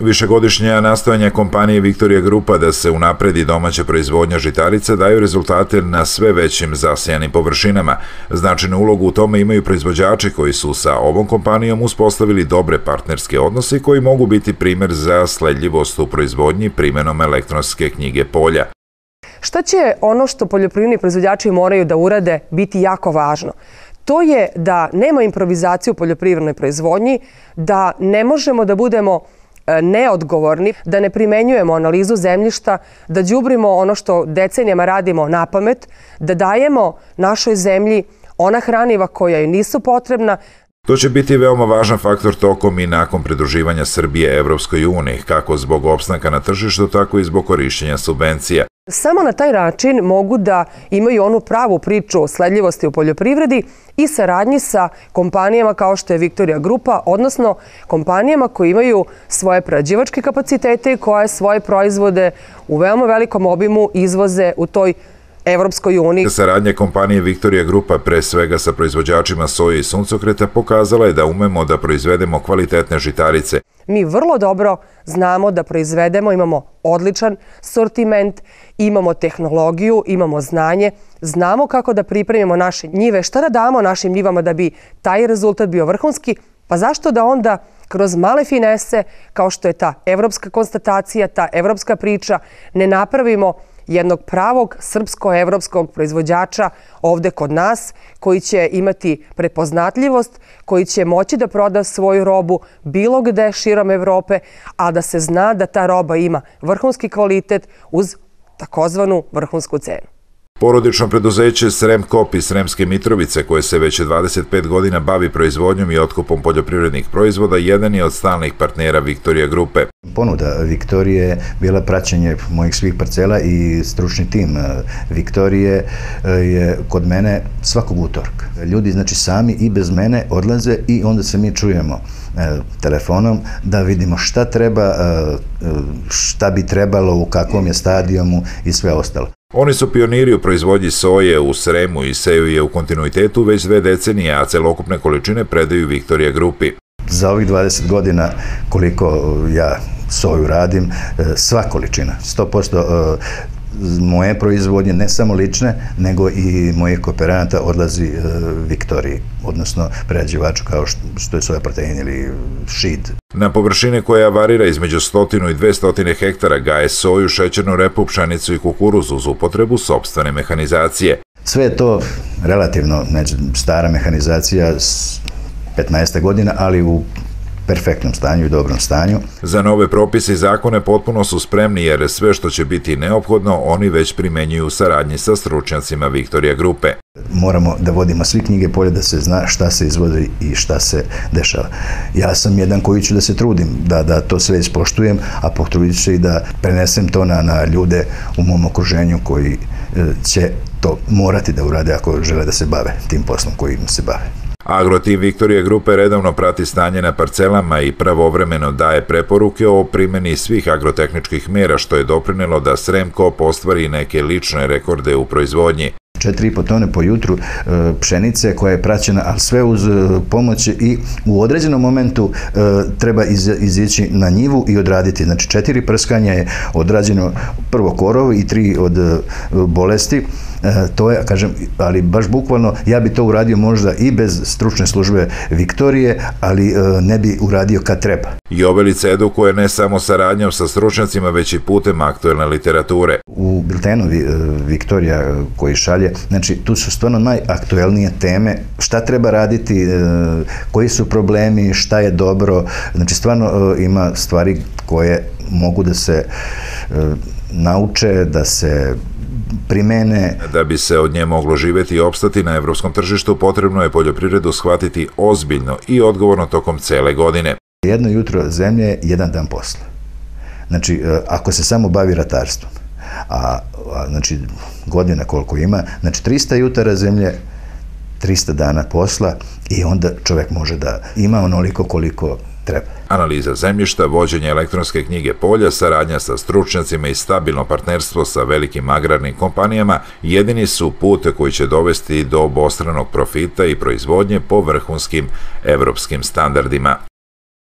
Višegodišnje nastojanje kompanije Victoria Grupa da se unapredi domaća proizvodnja žitarica daju rezultate na sve većim zasijanim površinama. Značajnu ulogu u tome imaju proizvođači koji su sa ovom kompanijom uspostavili dobre partnerske odnose koji mogu biti primer za sledljivost u proizvodnji primenom elektronske knjige polja. Šta će ono što poljoprivredni proizvođači moraju da urade biti jako važno? to je da nema improvizacije u poljoprivrednoj proizvodnji, da ne možemo da budemo E, neodgovorni, da ne primenjujemo analizu zemljišta, da đubrimo ono što decenijama radimo na pamet, da dajemo našoj zemlji ona hraniva koja joj nisu potrebna, To će biti veoma važan faktor tokom i nakon pridruživanja Srbije Evropskoj uniji, kako zbog opstanka na tržištu, tako i zbog korišćenja subvencija. Samo na taj način mogu da imaju onu pravu priču o sledljivosti u poljoprivredi i saradnji sa kompanijama kao što je Victoria Grupa, odnosno kompanijama koje imaju svoje prađivačke kapacitete i koje svoje proizvode u veoma velikom obimu izvoze u toj Evropskoj uniji. Saradnja kompanije Victoria Grupa pre svega sa proizvođačima soje i suncokreta pokazala je da umemo da proizvedemo kvalitetne žitarice. Mi vrlo dobro znamo da proizvedemo, imamo odličan sortiment, imamo tehnologiju, imamo znanje, znamo kako da pripremimo naše njive, šta da damo našim njivama da bi taj rezultat bio vrhunski, pa zašto da onda kroz male finese, kao što je ta evropska konstatacija, ta evropska priča, ne napravimo jednog pravog srpsko-evropskog proizvođača ovde kod nas, koji će imati prepoznatljivost, koji će moći da proda svoju robu bilo gde širom Evrope, a da se zna da ta roba ima vrhunski kvalitet uz takozvanu vrhunsku cenu. Porodično preduzeće Srem Kop iz Sremske Mitrovice, koje se već 25 godina bavi proizvodnjom i otkupom poljoprivrednih proizvoda, jedan je od stalnih partnera Viktorija Grupe. Ponuda Viktorije bila praćenje mojih svih parcela i stručni tim e, Viktorije e, je kod mene svakog utorka. Ljudi znači sami i bez mene odlaze i onda se mi čujemo e, telefonom da vidimo šta treba, šta bi trebalo, u kakvom je stadijumu i sve ostalo. Oni su pioniri u proizvodnji soje u Sremu i seju je u kontinuitetu već dve decenije, a celokupne količine predaju Viktorija Grupi. Za ovih 20 godina koliko ja soju radim, e, sva količina, 100% moje proizvodnje, ne samo lične, nego i mojih kooperanta odlazi e, Viktoriji, odnosno prerađivaču kao što, je soja protein ili šid. Na površine koja varira između 100 i 200 hektara gaje soju, šećernu repu, pšenicu i kukuruz uz upotrebu sobstvene mehanizacije. Sve je to relativno, neću, znači, stara mehanizacija 15. godina, ali u perfektnom stanju i dobrom stanju. Za nove propise i zakone potpuno su spremni jer sve što će biti neophodno oni već primenjuju u saradnji sa stručnjacima Viktorija Grupe. Moramo da vodimo svi knjige polje da se zna šta se izvodi i šta se dešava. Ja sam jedan koji ću da se trudim, da, da to sve ispoštujem, a potrudit ću i da prenesem to na, na ljude u mom okruženju koji e, će to morati da urade ako žele da se bave tim poslom kojim se bave. Agrotim Viktorije Grupe redovno prati stanje na parcelama i pravovremeno daje preporuke o primjeni svih agrotehničkih mera što je doprinelo da Sremko postvari neke lične rekorde u proizvodnji. 4,5 tone po jutru e, pšenice koja je praćena, ali sve uz e, pomoć i u određenom momentu e, treba izići na njivu i odraditi. Znači četiri prskanja je odrađeno prvo korov i tri od bolesti E, to je, kažem, ali baš bukvalno, ja bi to uradio možda i bez stručne službe Viktorije, ali e, ne bi uradio kad treba. Jovelica edukuje ne samo saradnjom sa stručnjacima, već i putem aktuelne literature. U biltenu e, Viktorija koji šalje, znači tu su stvarno najaktuelnije teme, šta treba raditi, koji su problemi, šta je dobro, znači stvarno ima stvari koje mogu da se nauče, da se primene. Da bi se od nje moglo živeti i opstati na evropskom tržištu, potrebno je poljoprivredu shvatiti ozbiljno i odgovorno tokom cele godine. Jedno jutro zemlje, jedan dan posla. Znači, e, ako se samo bavi ratarstvom, a, a znači, godina koliko ima, znači 300 jutara zemlje, 300 dana posla i onda čovek može da ima onoliko koliko treba. Analiza zemljišta, vođenje elektronske knjige polja, saradnja sa stručnjacima i stabilno partnerstvo sa velikim agrarnim kompanijama jedini su pute koji će dovesti do obostranog profita i proizvodnje po vrhunskim evropskim standardima.